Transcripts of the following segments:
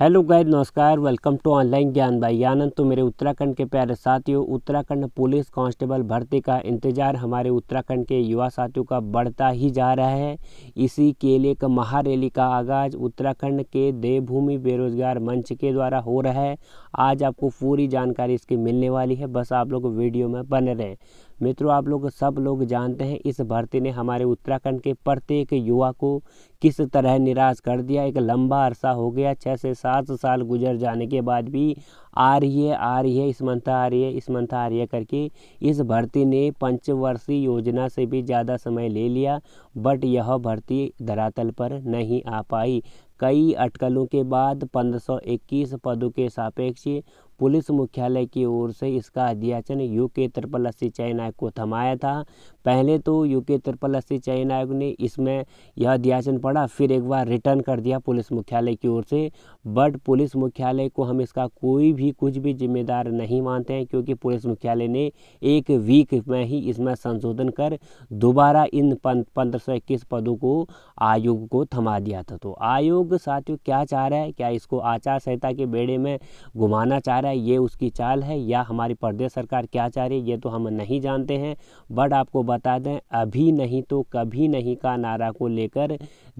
hello guide नमस्कार welcome to online ज्ञान भाई आनंद तो मेरे उत्तराखंड के प्यारे साथियों उत्तराखंड पुलिस कांस्टेबल भर्ती का इंतजार हमारे उत्तराखंड के युवा साथियों का बढ़ता ही जा रहा है इसी के लिए एक महारैली का आगाज उत्तराखंड के देवभूमि बेरोजगार मंच के द्वारा हो रहा है आज आपको पूरी जानकारी इसकी मिलने वाली है बस आप लोग वीडियो में बने रहें मित्रों आप लोग सब लोग जानते हैं इस भर्ती ने हमारे उत्तराखंड के प्रत्येक युवा को किस तरह निराश कर दिया एक लंबा अरसा हो गया छः से सात साल गुजर जाने के बाद भी आ रही है आ रही है इस मंथ आ रही है इस मंथ आ रही है करके इस भर्ती ने पंचवर्षीय योजना से भी ज़्यादा समय ले लिया बट यह भर्ती धरातल पर नहीं आ पाई कई अटकलों के बाद 1521 पदों के सापेक्ष पुलिस मुख्यालय की ओर से इसका अध्याचन यू के त्रिपल सिंचाई नायक को थमाया था पहले तो यू के तिरपल अस्सी चयन आयोग ने इसमें यह अध्याचन पड़ा फिर एक बार रिटर्न कर दिया पुलिस मुख्यालय की ओर से बट पुलिस मुख्यालय को हम इसका कोई भी कुछ भी जिम्मेदार नहीं मानते हैं क्योंकि पुलिस मुख्यालय ने एक वीक में ही इसमें संशोधन कर दोबारा इन पंद्रह सौ इक्कीस पदों को आयोग को थमा दिया था तो आयोग साथियों क्या चाह रहा है क्या इसको आचार संहिता के बेड़े में घुमाना चाह रहा है ये उसकी चाल है या हमारी प्रदेश सरकार क्या चाह रही है ये तो हम नहीं जानते हैं बट आपको बता दें अभी नहीं तो कभी नहीं का नारा को लेकर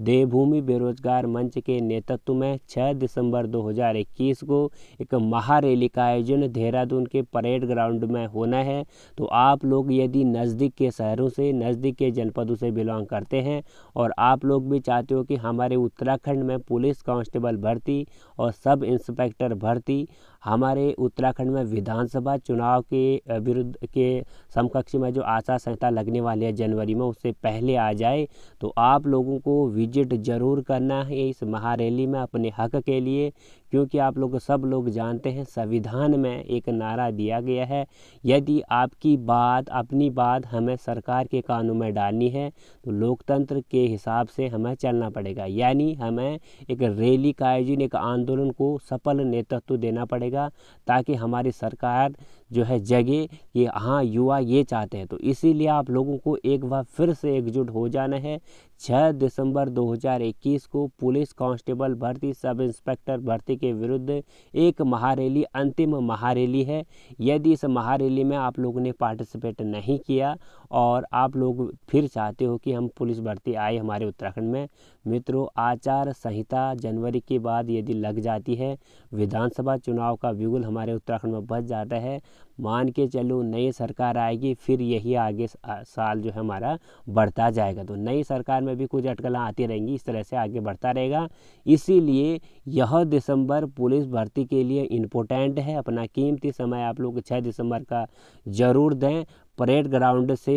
देवभूमि बेरोजगार मंच के नेतृत्व में 6 दिसंबर 2021 को एक महारैली का आयोजन देहरादून के परेड ग्राउंड में होना है तो आप लोग यदि नज़दीक के शहरों से नज़दीक के जनपदों से बिलोंग करते हैं और आप लोग भी चाहते हो कि हमारे उत्तराखंड में पुलिस कांस्टेबल भर्ती और सब इंस्पेक्टर भर्ती हमारे उत्तराखंड में विधानसभा चुनाव के विरुद्ध के समकक्ष में जो आचार संहिता लगने वाली है जनवरी में उससे पहले आ जाए तो आप लोगों को विजिट ज़रूर करना है इस महारैली में अपने हक के लिए क्योंकि आप लोग सब लोग जानते हैं संविधान में एक नारा दिया गया है यदि आपकी बात अपनी बात हमें सरकार के कानून में डालनी है तो लोकतंत्र के हिसाब से हमें चलना पड़ेगा यानी हमें एक रैली का आयोजन एक आंदोलन को सफल नेतृत्व देना पड़ेगा ताकि हमारी सरकार जो है जगे कि हाँ युवा ये चाहते हैं तो इसीलिए आप लोगों को एक बार फिर से एकजुट हो जाना है छः दिसंबर 2021 को पुलिस कांस्टेबल भर्ती सब इंस्पेक्टर भर्ती के विरुद्ध एक महारैली अंतिम महारैली है यदि इस महारैली में आप लोगों ने पार्टिसिपेट नहीं किया और आप लोग फिर चाहते हो कि हम पुलिस भर्ती आए हमारे उत्तराखंड में मित्रों आचार संहिता जनवरी के बाद यदि लग जाती है विधानसभा चुनाव का व्यूगल हमारे उत्तराखंड में बच जाता है मान के चलो नई सरकार आएगी फिर यही आगे साल जो है हमारा बढ़ता जाएगा तो नई सरकार में में भी कुछ अटकलें आती रहेंगी इस तरह से आगे बढ़ता रहेगा इसीलिए यह दिसंबर पुलिस भर्ती के लिए इम्पोर्टेंट है अपना कीमती समय आप लोग छः दिसंबर का ज़रूर दें परेड ग्राउंड से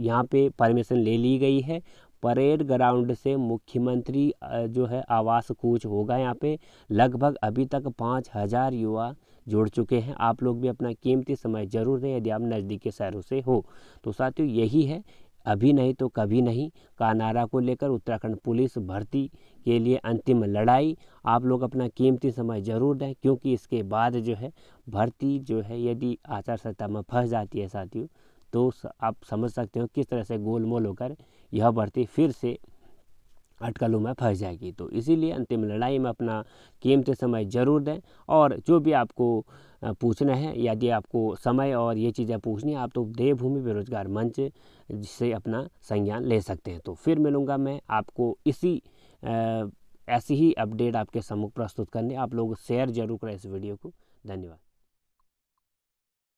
यहाँ पे परमिशन ले ली गई है परेड ग्राउंड से मुख्यमंत्री जो है आवास कूच होगा यहाँ पे लगभग अभी तक पाँच हज़ार युवा जुड़ चुके हैं आप लोग भी अपना कीमती समय ज़रूर दें यदि आप नज़दीकी शहरों से हो तो साथियों यही है अभी नहीं तो कभी नहीं का नारा को लेकर उत्तराखंड पुलिस भर्ती के लिए अंतिम लड़ाई आप लोग अपना कीमती समय ज़रूर दें क्योंकि इसके बाद जो है भर्ती जो है यदि आचार संहिता में फंस जाती है साथियों तो आप समझ सकते हो किस तरह से गोलमोल होकर यह भर्ती फिर से अटकलों में फंस जाएगी तो इसीलिए अंतिम लड़ाई में अपना कीमती समय ज़रूर दें और जो भी आपको पूछना है यदि आपको समय और ये चीज़ें पूछनी है आप तो देवभूमि बेरोजगार मंच से अपना संज्ञान ले सकते हैं तो फिर मिलूँगा मैं आपको इसी ऐसी ही अपडेट आपके सम्मुख प्रस्तुत करने आप लोग शेयर जरूर करें इस वीडियो को धन्यवाद